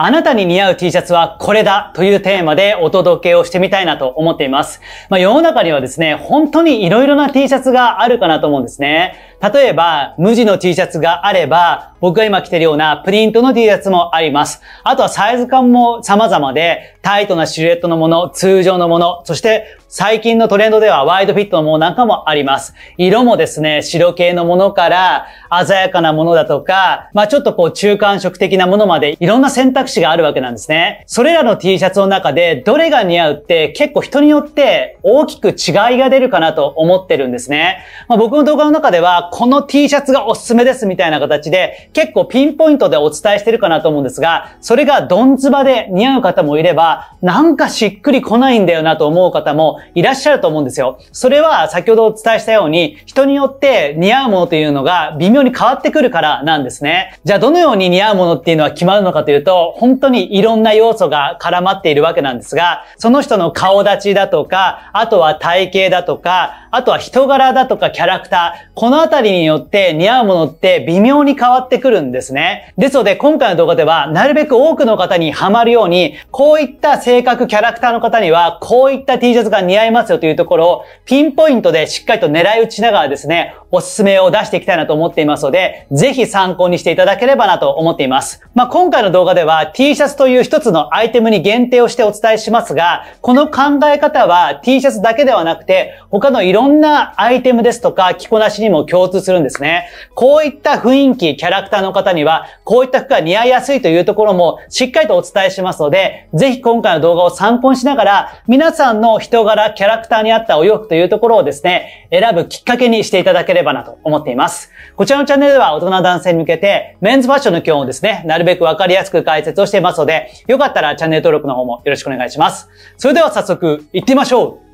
あなたに似合う T シャツはこれだというテーマでお届けをしてみたいなと思っています。まあ、世の中にはですね、本当に色々な T シャツがあるかなと思うんですね。例えば、無地の T シャツがあれば、僕が今着てるようなプリントの T シャツもあります。あとはサイズ感も様々で、タイトなシルエットのもの、通常のもの、そして最近のトレンドではワイドフィットのものなんかもあります。色もですね、白系のものから鮮やかなものだとか、まあちょっとこう中間色的なものまでいろんな選択肢があるわけなんですね。それらの T シャツの中でどれが似合うって結構人によって大きく違いが出るかなと思ってるんですね。まあ、僕の動画の中ではこの T シャツがおすすめですみたいな形で結構ピンポイントでお伝えしてるかなと思うんですが、それがドンズバで似合う方もいれば、なんかしっくり来ないんだよなと思う方もいらっしゃると思うんですよ。それは先ほどお伝えしたように人によって似合うものというのが微妙に変わってくるからなんですね。じゃあどのように似合うものっていうのは決まるのかというと、本当にいろんな要素が絡まっているわけなんですが、その人の顔立ちだとか、あとは体型だとか、あとは人柄だとかキャラクター、このあたりによって似合うものって微妙に変わってくるんですね。ですので今回の動画ではなるべく多くの方にハマるように、こういった性格、キャラクターの方にはこういった T シャツが似合いますよというところをピンポイントでしっかりと狙い撃ちながらですね、おすすめを出していきたいなと思っていますので、ぜひ参考にしていただければなと思っています。まあ、今回の動画では T シャツという一つのアイテムに限定をしてお伝えしますが、この考え方は T シャツだけではなくて、他の色ろんなアイテムですとか着こなしにも共通するんですね。こういった雰囲気、キャラクターの方には、こういった服が似合いやすいというところもしっかりとお伝えしますので、ぜひ今回の動画を参考にしながら、皆さんの人柄、キャラクターに合ったお洋服というところをですね、選ぶきっかけにしていただければなと思っています。こちらのチャンネルでは大人男性に向けて、メンズファッションの基本をですね、なるべくわかりやすく解説をしていますので、よかったらチャンネル登録の方もよろしくお願いします。それでは早速、行ってみましょう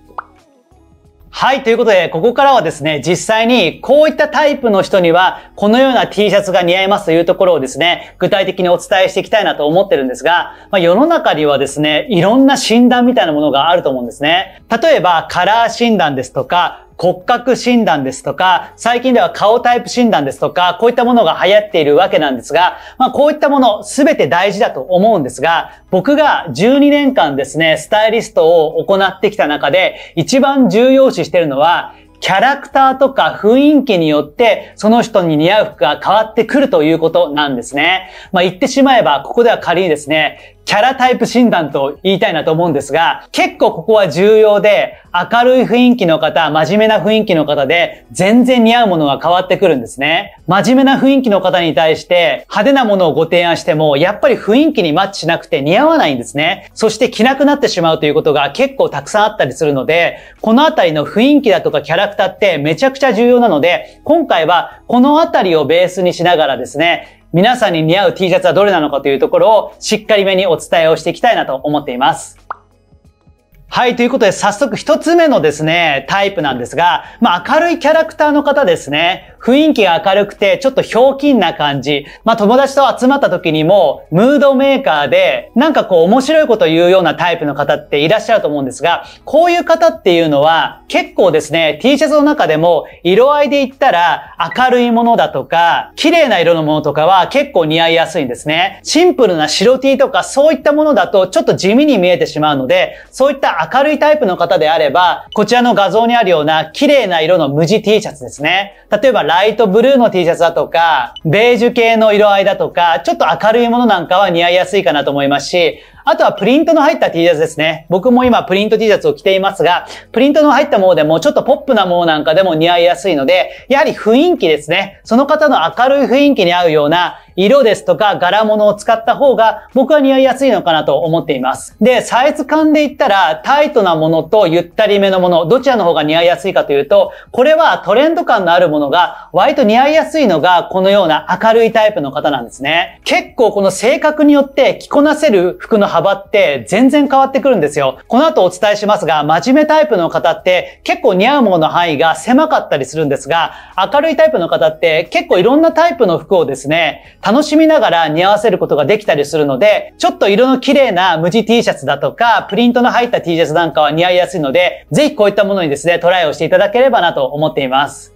はい。ということで、ここからはですね、実際にこういったタイプの人には、このような T シャツが似合いますというところをですね、具体的にお伝えしていきたいなと思ってるんですが、まあ、世の中にはですね、いろんな診断みたいなものがあると思うんですね。例えば、カラー診断ですとか、骨格診断ですとか、最近では顔タイプ診断ですとか、こういったものが流行っているわけなんですが、まあこういったものすべて大事だと思うんですが、僕が12年間ですね、スタイリストを行ってきた中で、一番重要視しているのは、キャラクターとか雰囲気によって、その人に似合う服が変わってくるということなんですね。まあ、言ってしまえば、ここでは仮にですね、キャラタイプ診断と言いたいなと思うんですが、結構ここは重要で、明るい雰囲気の方、真面目な雰囲気の方で、全然似合うものが変わってくるんですね。真面目な雰囲気の方に対して、派手なものをご提案しても、やっぱり雰囲気にマッチしなくて似合わないんですね。そして着なくなってしまうということが結構たくさんあったりするので、このあたりの雰囲気だとかキャラクターってめちゃくちゃ重要なので、今回はこのあたりをベースにしながらですね、皆さんに似合う T シャツはどれなのかというところをしっかりめにお伝えをしていきたいなと思っています。はい、ということで早速一つ目のですね、タイプなんですが、まあ明るいキャラクターの方ですね。雰囲気が明るくて、ちょっとひょうきんな感じ。まあ友達と集まった時にも、ムードメーカーで、なんかこう面白いこと言うようなタイプの方っていらっしゃると思うんですが、こういう方っていうのは、結構ですね、T シャツの中でも、色合いで言ったら、明るいものだとか、綺麗な色のものとかは結構似合いやすいんですね。シンプルな白 T とか、そういったものだと、ちょっと地味に見えてしまうので、そういった明るいタイプの方であれば、こちらの画像にあるような、綺麗な色の無地 T シャツですね。例えば、ライトブルーの T シャツだとか、ベージュ系の色合いだとか、ちょっと明るいものなんかは似合いやすいかなと思いますし、あとはプリントの入った T シャツですね。僕も今プリント T シャツを着ていますが、プリントの入ったものでもちょっとポップなものなんかでも似合いやすいので、やはり雰囲気ですね。その方の明るい雰囲気に合うような色ですとか柄物を使った方が僕は似合いやすいのかなと思っています。で、サイズ感で言ったらタイトなものとゆったりめのもの、どちらの方が似合いやすいかというと、これはトレンド感のあるものが割と似合いやすいのがこのような明るいタイプの方なんですね。結構この性格によって着こなせる服の幅って全然変わってくるんですよ。この後お伝えしますが、真面目タイプの方って結構似合うものの範囲が狭かったりするんですが、明るいタイプの方って結構いろんなタイプの服をですね、楽しみながら似合わせることができたりするので、ちょっと色の綺麗な無地 T シャツだとか、プリントの入った T シャツなんかは似合いやすいので、ぜひこういったものにですね、トライをしていただければなと思っています。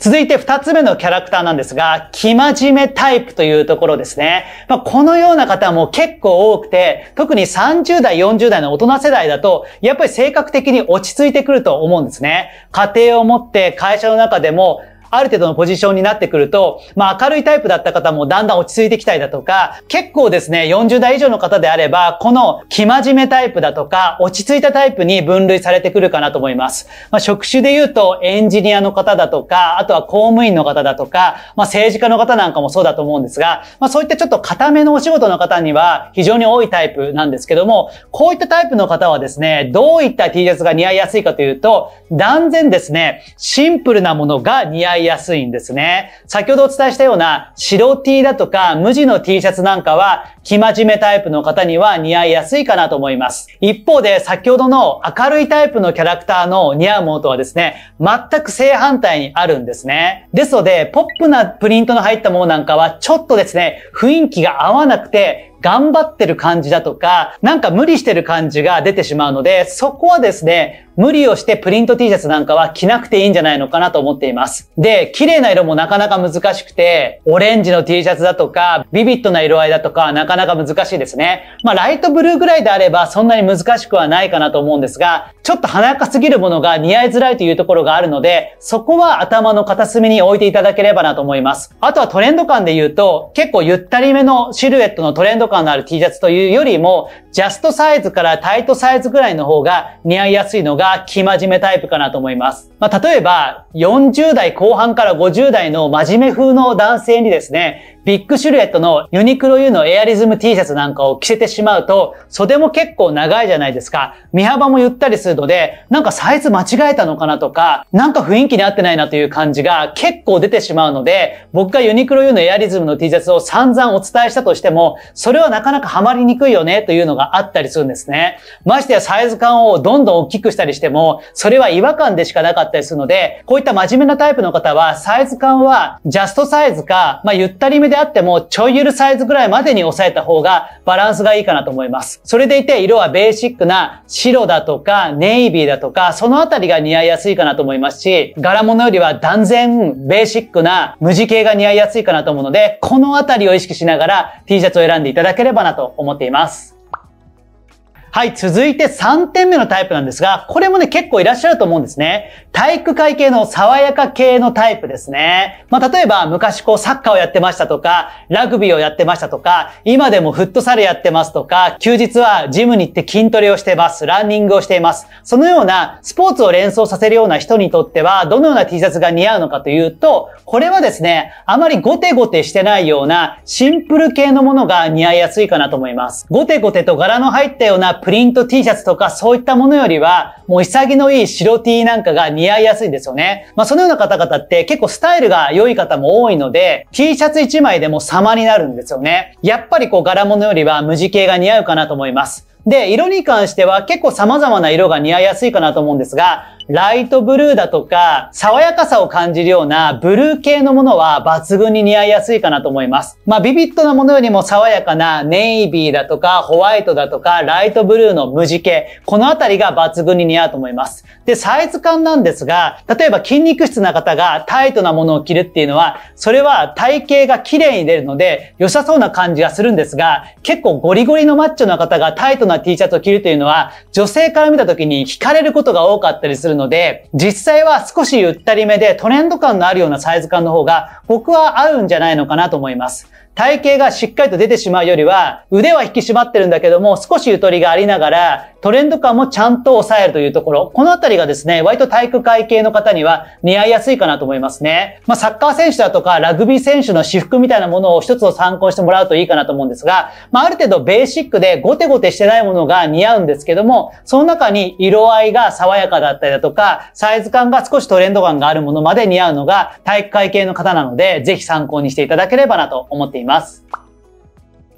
続いて二つ目のキャラクターなんですが、生真面目タイプというところですね。まあ、このような方も結構多くて、特に30代、40代の大人世代だと、やっぱり性格的に落ち着いてくると思うんですね。家庭を持って会社の中でもある程度のポジションになってくると、まあ明るいタイプだった方もだんだん落ち着いてきたりだとか、結構ですね、40代以上の方であれば、この生真面目タイプだとか、落ち着いたタイプに分類されてくるかなと思います。まあ職種で言うと、エンジニアの方だとか、あとは公務員の方だとか、まあ政治家の方なんかもそうだと思うんですが、まあそういったちょっと固めのお仕事の方には非常に多いタイプなんですけども、こういったタイプの方はですね、どういった T シャツが似合いやすいかというと、断然ですね、シンプルなものが似合いいやすいんですね。先ほどお伝えしたような白 T だとか無地の T シャツなんかは、生真面目タイプの方には似合いやすいかなと思います。一方で、先ほどの明るいタイプのキャラクターの似合うものとはですね、全く正反対にあるんですね。ですので、ポップなプリントの入ったものなんかは、ちょっとですね、雰囲気が合わなくて、頑張ってる感じだとか、なんか無理してる感じが出てしまうので、そこはですね、無理をしてプリント T シャツなんかは着なくていいんじゃないのかなと思っています。で、綺麗な色もなかなか難しくて、オレンジの T シャツだとか、ビビッドな色合いだとか、なかなか難しいですね。まあ、ライトブルーぐらいであれば、そんなに難しくはないかなと思うんですが、ちょっと華やかすぎるものが似合いづらいというところがあるので、そこは頭の片隅に置いていただければなと思います。あとはトレンド感で言うと、結構ゆったりめのシルエットのトレンド感のある T シャツというよりも、ジャストサイズからタイトサイズぐらいの方が似合いやすいのが、生真面目タイプかなと思います。まあ、例えば、40代後半から50代の真面目風の男性にですね、ビッグシルエットのユニクロ U のエアリズム T シャツなんかを着せてしまうと、袖も結構長いじゃないですか。身幅もゆったりするので、なんかサイズ間違えたのかなとか、なんか雰囲気に合ってないなという感じが結構出てしまうので、僕がユニクロ U のエアリズムの T シャツを散々お伝えしたとしても、それれはなかなかハマりにくいよねというのがあったりするんですね。ましてやサイズ感をどんどん大きくしたりしても、それは違和感でしかなかったりするので、こういった真面目なタイプの方は、サイズ感はジャストサイズか、まあ、ゆったりめであっても、ちょいゆるサイズぐらいまでに抑えた方がバランスがいいかなと思います。それでいて、色はベーシックな白だとか、ネイビーだとか、そのあたりが似合いやすいかなと思いますし、柄物よりは断然ベーシックな無地系が似合いやすいかなと思うので、このあたりを意識しながら T シャツを選んでいただただければなと思っています。はい、続いて3点目のタイプなんですが、これもね、結構いらっしゃると思うんですね。体育会系の爽やか系のタイプですね。まあ、例えば、昔こうサッカーをやってましたとか、ラグビーをやってましたとか、今でもフットサルやってますとか、休日はジムに行って筋トレをしてます、ランニングをしています。そのようなスポーツを連想させるような人にとっては、どのような T シャツが似合うのかというと、これはですね、あまりゴテゴテしてないようなシンプル系のものが似合いやすいかなと思います。ゴテゴテと柄の入ったようなプリント T シャツとかそういったものよりは、もう潔のいい白 T なんかが似合いやすいんですよね。まあそのような方々って結構スタイルが良い方も多いので、T シャツ1枚でも様になるんですよね。やっぱりこう柄物よりは無地系が似合うかなと思います。で、色に関しては結構様々な色が似合いやすいかなと思うんですが、ライトブルーだとか、爽やかさを感じるようなブルー系のものは抜群に似合いやすいかなと思います。まあ、ビビットなものよりも爽やかなネイビーだとか、ホワイトだとか、ライトブルーの無地系、このあたりが抜群に似合うと思います。で、サイズ感なんですが、例えば筋肉質な方がタイトなものを着るっていうのは、それは体型が綺麗に出るので、良さそうな感じがするんですが、結構ゴリゴリのマッチョな方がタイトな T シャツを着るというのは、女性から見た時に惹かれることが多かったりするのので、実際は少しゆったりめでトレンド感のあるようなサイズ感の方が僕は合うんじゃないのかなと思います。体型がしっかりと出てしまうよりは、腕は引き締まってるんだけども、少しゆとりがありながら、トレンド感もちゃんと抑えるというところ。このあたりがですね、割と体育会系の方には似合いやすいかなと思いますね。まあ、サッカー選手だとか、ラグビー選手の私服みたいなものを一つを参考にしてもらうといいかなと思うんですが、まあ、ある程度ベーシックでゴテゴテしてないものが似合うんですけども、その中に色合いが爽やかだったりだとか、サイズ感が少しトレンド感があるものまで似合うのが体育会系の方なので、ぜひ参考にしていただければなと思っています。ます。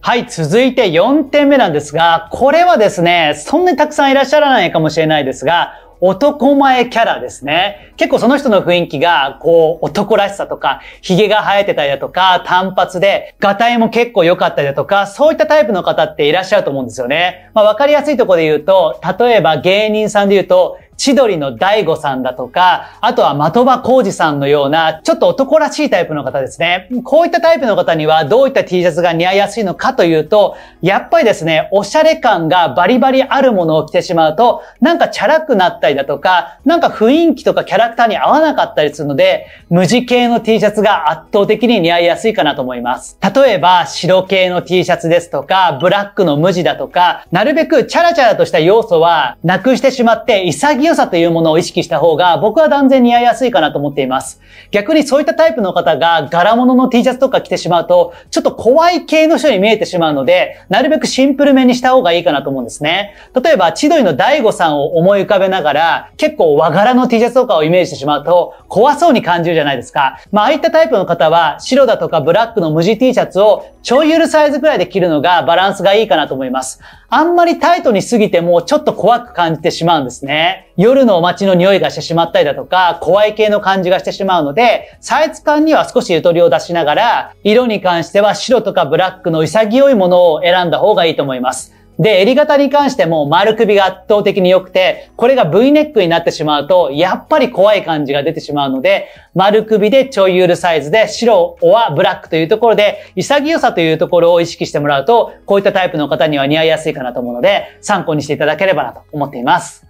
はい、続いて4点目なんですが、これはですね、そんなにたくさんいらっしゃらないかもしれないですが、男前キャラですね。結構その人の雰囲気が、こう、男らしさとか、髭が生えてたりだとか、単発で、ガタイも結構良かったりだとか、そういったタイプの方っていらっしゃると思うんですよね。まあ、わかりやすいところで言うと、例えば芸人さんで言うと、千鳥の大悟さんだとか、あとは的場浩二さんのような、ちょっと男らしいタイプの方ですね。こういったタイプの方にはどういった T シャツが似合いやすいのかというと、やっぱりですね、おしゃれ感がバリバリあるものを着てしまうと、なんかチャラくなったりだとか、なんか雰囲気とかキャラクターに合わなかったりするので、無地系の T シャツが圧倒的に似合いやすいかなと思います。例えば、白系の T シャツですとか、ブラックの無地だとか、なるべくチャラチャラとした要素はなくしてしまって、潔潔さというものを意識した方が僕は断然似合いやすいかなと思っています。逆にそういったタイプの方が柄物の T シャツとか着てしまうと、ちょっと怖い系の人に見えてしまうので、なるべくシンプルめにした方がいいかなと思うんですね。例えば、千鳥の大悟さんを思い浮かべながら、結構和柄の T シャツとかをイメージしてしまうと、怖そうに感じるじゃないですか。まあ、ああいったタイプの方は、白だとかブラックの無地 T シャツをちょいゆるサイズくらいで着るのがバランスがいいかなと思います。あんまりタイトに過ぎてもちょっと怖く感じてしまうんですね。夜のお街の匂いがしてしまったりだとか、怖い系の感じがしてしまうので、サイズ感には少しゆとりを出しながら、色に関しては白とかブラックの潔いものを選んだ方がいいと思います。で、襟型に関しても丸首が圧倒的に良くて、これが V ネックになってしまうと、やっぱり怖い感じが出てしまうので、丸首でちょいゆるサイズで、白、オア、ブラックというところで、潔さというところを意識してもらうと、こういったタイプの方には似合いやすいかなと思うので、参考にしていただければなと思っています。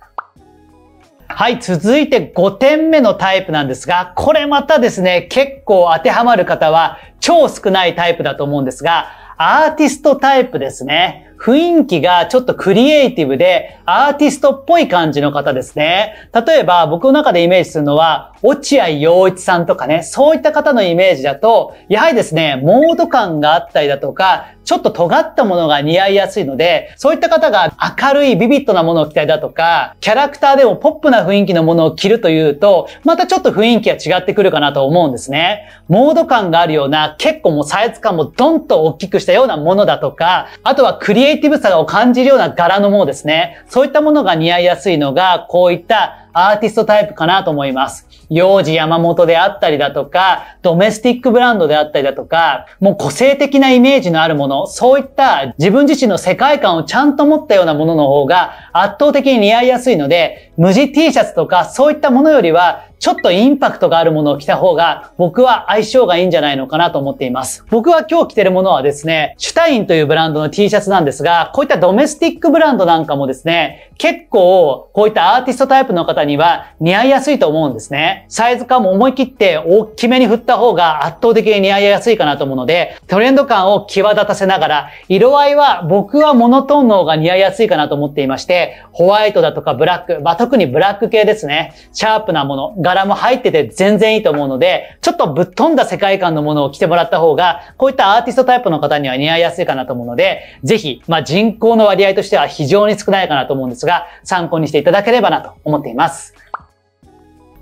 はい、続いて5点目のタイプなんですが、これまたですね、結構当てはまる方は超少ないタイプだと思うんですが、アーティストタイプですね。雰囲気がちょっとクリエイティブでアーティストっぽい感じの方ですね。例えば僕の中でイメージするのは、落合陽一さんとかね、そういった方のイメージだと、やはりですね、モード感があったりだとか、ちょっと尖ったものが似合いやすいので、そういった方が明るいビビットなものを着たりだとか、キャラクターでもポップな雰囲気のものを着るというと、またちょっと雰囲気が違ってくるかなと思うんですね。モード感があるような、結構もうサイズ感もドンと大きくしたようなものだとか、あとはクリエイネイティブさを感じるような柄のものですね。そういったものが似合いやすいのが、こういったアーティストタイプかなと思います。幼児山本であったりだとか、ドメスティックブランドであったりだとか、もう個性的なイメージのあるもの、そういった自分自身の世界観をちゃんと持ったようなものの方が圧倒的に似合いやすいので、無地 T シャツとかそういったものよりは、ちょっとインパクトがあるものを着た方が、僕は相性がいいんじゃないのかなと思っています。僕は今日着てるものはですね、シュタインというブランドの T シャツなんですが、こういったドメスティックブランドなんかもですね、結構、こういったアーティストタイプの方方には似合いやすいと思うんですね。サイズ感も思い切って大きめに振った方が圧倒的に似合いやすいかなと思うので、トレンド感を際立たせながら、色合いは僕はモノトーンの方が似合いやすいかなと思っていまして、ホワイトだとかブラック、まあ、特にブラック系ですね。シャープなもの、柄も入ってて全然いいと思うので、ちょっとぶっ飛んだ世界観のものを着てもらった方が、こういったアーティストタイプの方には似合いやすいかなと思うので、ぜひ、まあ、人口の割合としては非常に少ないかなと思うんですが、参考にしていただければなと思っています。。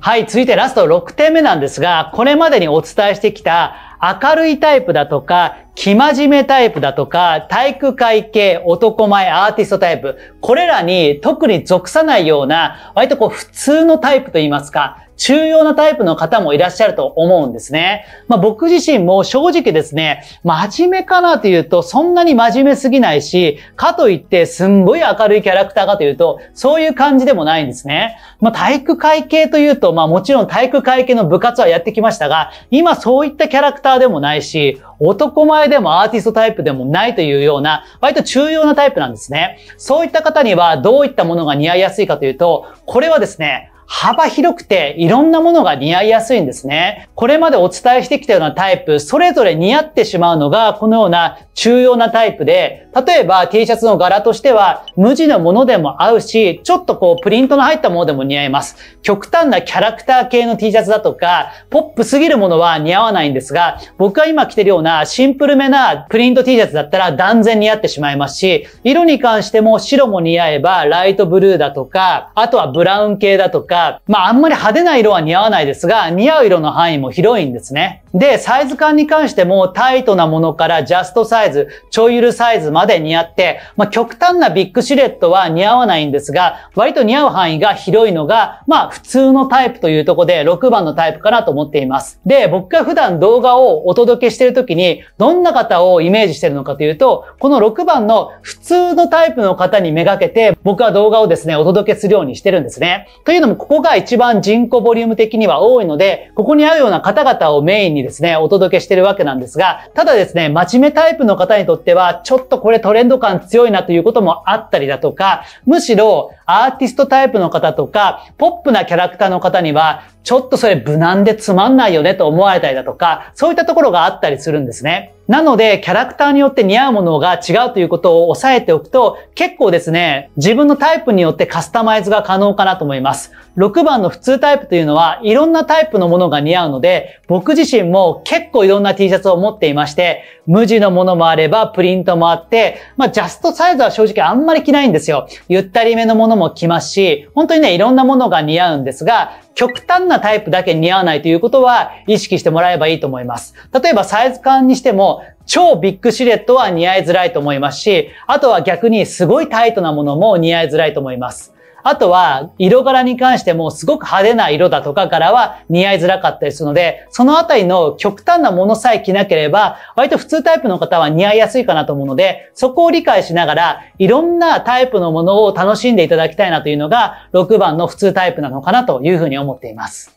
はい、続いてラスト6点目なんですが、これまでにお伝えしてきた明るいタイプだとか、生真面目タイプだとか、体育会系、男前、アーティストタイプ、これらに特に属さないような、割とこう普通のタイプといいますか、重要なタイプの方もいらっしゃると思うんですね。まあ僕自身も正直ですね、真面目かなというとそんなに真面目すぎないし、かといってすんごい明るいキャラクターかというと、そういう感じでもないんですね。まあ体育会系というと、まあもちろん体育会系の部活はやってきましたが、今そういったキャラクターターでもないし、男前でもアーティストタイプでもないというような、割と重要なタイプなんですね。そういった方にはどういったものが似合いやすいかというと、これはですね、幅広くていろんなものが似合いやすいんですね。これまでお伝えしてきたようなタイプ、それぞれ似合ってしまうのがこのような重要なタイプで、例えば T シャツの柄としては無地のものでも合うし、ちょっとこうプリントの入ったものでも似合います。極端なキャラクター系の T シャツだとか、ポップすぎるものは似合わないんですが、僕が今着てるようなシンプルめなプリント T シャツだったら断然似合ってしまいますし、色に関しても白も似合えばライトブルーだとか、あとはブラウン系だとか、まああんまり派手な色は似合わないですが、似合う色の範囲も広いんですね。で、サイズ感に関してもタイトなものからジャストサイズ、ちょいゆるサイズまで似合って、まあ、極端なビッグシルエットは似合わないんですが、割と似合う範囲が広いのが、まあ普通のタイプというとこで6番のタイプかなと思っています。で、僕が普段動画をお届けしている時に、どんな方をイメージしているのかというと、この6番の普通のタイプの方にめがけて、僕は動画をですね、お届けするようにしてるんですね。というのも、ここが一番人口ボリューム的には多いので、ここに合うような方々をメインににですね、お届けしてるわけなんですが、ただですね、真面目タイプの方にとっては、ちょっとこれトレンド感強いなということもあったりだとか、むしろ、アーティストタイプの方とか、ポップなキャラクターの方には、ちょっとそれ無難でつまんないよねと思われたりだとか、そういったところがあったりするんですね。なので、キャラクターによって似合うものが違うということを押さえておくと、結構ですね、自分のタイプによってカスタマイズが可能かなと思います。6番の普通タイプというのは、いろんなタイプのものが似合うので、僕自身も結構いろんな T シャツを持っていまして、無地のものもあれば、プリントもあって、まあ、ジャストサイズは正直あんまり着ないんですよ。ゆったりめのものも着ますし、本当にね、いろんなものが似合うんですが、極端なタイプだけ似合わないということは意識してもらえばいいと思います。例えばサイズ感にしても、超ビッグシルエットは似合いづらいと思いますし、あとは逆にすごいタイトなものも似合いづらいと思います。あとは、色柄に関してもすごく派手な色だとかからは似合いづらかったりするので、そのあたりの極端なものさえ着なければ、割と普通タイプの方は似合いやすいかなと思うので、そこを理解しながら、いろんなタイプのものを楽しんでいただきたいなというのが、6番の普通タイプなのかなというふうに思っています。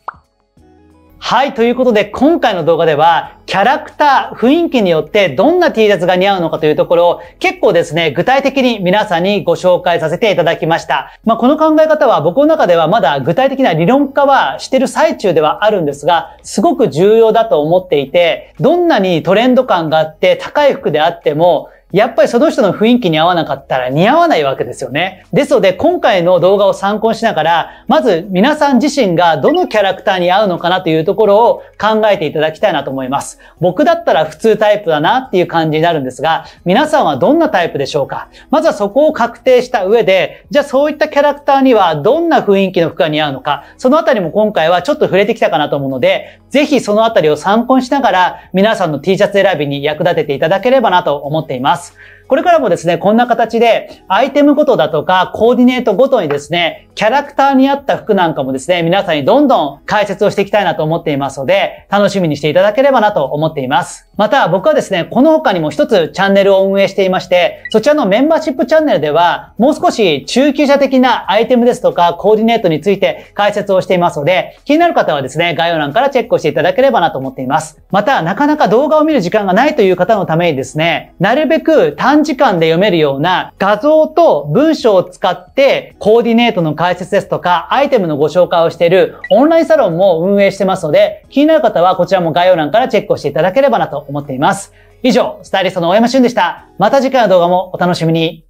はい、ということで今回の動画ではキャラクター、雰囲気によってどんな T シャツが似合うのかというところを結構ですね、具体的に皆さんにご紹介させていただきました。まあ、この考え方は僕の中ではまだ具体的な理論化はしてる最中ではあるんですが、すごく重要だと思っていて、どんなにトレンド感があって高い服であっても、やっぱりその人の雰囲気に合わなかったら似合わないわけですよね。ですので、今回の動画を参考にしながら、まず皆さん自身がどのキャラクターに合うのかなというところを考えていただきたいなと思います。僕だったら普通タイプだなっていう感じになるんですが、皆さんはどんなタイプでしょうかまずはそこを確定した上で、じゃあそういったキャラクターにはどんな雰囲気の服が似合うのか、そのあたりも今回はちょっと触れてきたかなと思うので、ぜひそのあたりを参考にしながら、皆さんの T シャツ選びに役立てていただければなと思っています。ます。これからもですね、こんな形で、アイテムごとだとか、コーディネートごとにですね、キャラクターに合った服なんかもですね、皆さんにどんどん解説をしていきたいなと思っていますので、楽しみにしていただければなと思っています。また、僕はですね、この他にも一つチャンネルを運営していまして、そちらのメンバーシップチャンネルでは、もう少し中級者的なアイテムですとか、コーディネートについて解説をしていますので、気になる方はですね、概要欄からチェックをしていただければなと思っています。また、なかなか動画を見る時間がないという方のためにですね、なるべく単短時間で読めるような画像と文章を使ってコーディネートの解説ですとかアイテムのご紹介をしているオンラインサロンも運営してますので気になる方はこちらも概要欄からチェックをしていただければなと思っています。以上、スタイリストの大山俊でした。また次回の動画もお楽しみに。